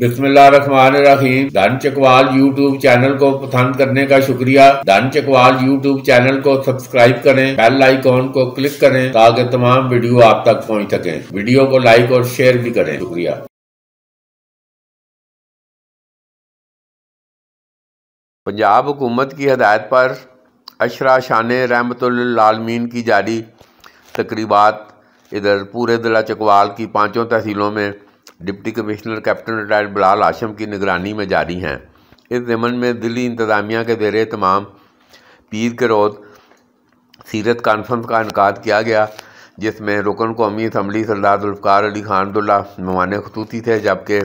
बिस्मिल्लाम धन Chakwal YouTube channel को पसंद करने का शुक्रिया धन चकवाल यूट्यूब चैनल को सब्सक्राइब करें बेल आइकॉन को क्लिक करें ताकि तमाम वीडियो आप तक पहुंच सके वीडियो को लाइक और शेयर भी करें शुक्रिया पंजाब हुकूमत की हदायत पर अशरा शान लालमीन की जारी तकरीबा इधर पूरे दिला चकवाल की पाँचों तहसीलों में deputy commissioner captain retired Bilal Asham की निगरानी में जारी हैं इस ज़मन में दिल्ली इंतज़ामिया के जेर तमाम पीर के रोज़ सीरत कॉन्फ्रेंस का इनका किया गया जिसमें रुकन कौमी असम्बली सरदार जुल्फ़ार अली खान दुल्ला ममान खतूती थे जबकि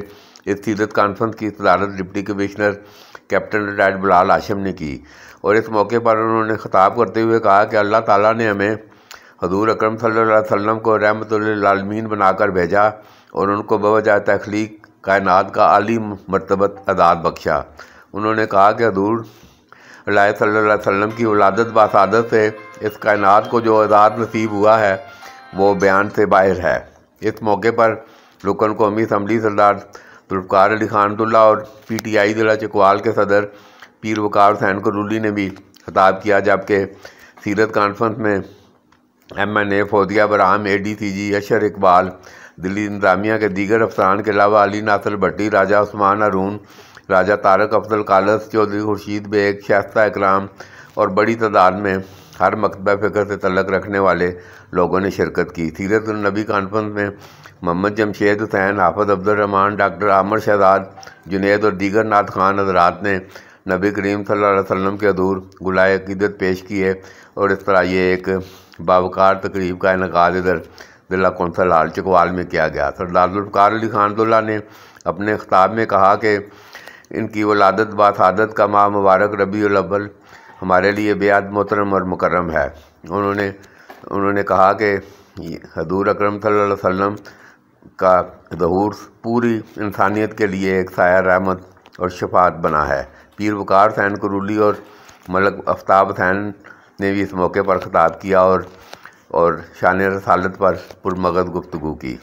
इस सीरत कॉन्फ्रेंस की सदारत deputy commissioner captain retired Bilal Asham ने की और इस मौके पर उन्होंने खिताब करते हुए कहा कि अल्लाह ताला ने हमें हजूर अक्रम सल्लम को रहमत लालमीन बनाकर भेजा और उनको बवजा तख्लीक कायनात का अली मरतबत अदाद बख्शा उन्होंने कहा कि हजूर सल्लम की वलादत बसादत से इस कायनात को जो आज़ाद नसीब हुआ है वो बयान से बाहर है इस मौके पर रुकन कौमी असम्बली सरदार जुल्फ़ार अली खानतुल्ला और पी टी आई ज़िला चकवाल के सदर पीर वकार हुसैन करूली ने भी खताब किया जबकि सीरत कॉन्फ्रेंस में M N A Fauzia Barham A D C G Ashar Iqbal दिल्ली इंतजामिया के दीगर अफसरान के अलावा अली नासर भट्टी राजा उस्मान अरून राजा तारक अफजल कालस चौधरी खुर्शीद बेग शास्ता इकराम और बड़ी तादाद में हर मकतबा फ़िक्र से तलक रखने वाले लोगों ने शिरकत की सीरतनबी कॉन्फ्रेंस में मोहम्मद जमशेद हुसैन हाफज अब्दुलरहमान डॉक्टर आमर शहजाद जुनेद और दीगर नाथ खान हजरात ने नबी करीम सल्लल्लाहु अलैहि वसल्लम के अधूर गुलाय अकीदत पेश की है और इस तरह ये एक बाबकार तकरीब का इनका इधर दिल्ला कौंसल लाल चकवाल में किया गया सरदार जुल्फ़ार अली खानदुल्ला ने अपने खिताब में कहा कि इनकी वलादत बासादत का माह मुबारक रबी अव्वल हमारे लिए बेहद मोहतरम और मुकरम है उन्होंने उन्होंने कहा कि हजूर अक्रम सल्लम का जहूर पूरी इंसानियत के लिए एक साया रहमत और शफात बना है पीर वकार सैन करूली और मलक आफ्ताब हुसैन ने भी इस मौके पर खिताब किया और और शान रसालत पर पुरमगत गुफ्तु की